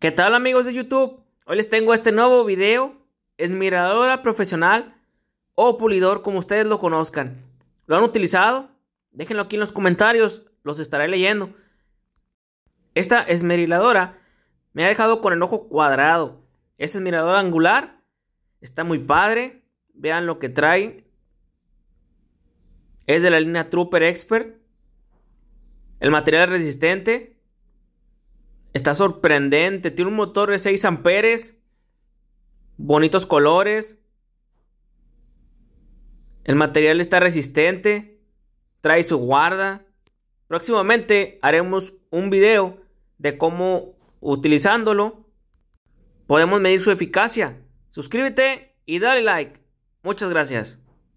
¿Qué tal amigos de YouTube? Hoy les tengo este nuevo video, miradora profesional o pulidor como ustedes lo conozcan. ¿Lo han utilizado? Déjenlo aquí en los comentarios, los estaré leyendo. Esta esmeriladora me ha dejado con el ojo cuadrado. Es esmeriladora angular, está muy padre, vean lo que trae. Es de la línea Trooper Expert. El material resistente, Está sorprendente. Tiene un motor de 6 amperes. Bonitos colores. El material está resistente. Trae su guarda. Próximamente haremos un video de cómo utilizándolo podemos medir su eficacia. Suscríbete y dale like. Muchas gracias.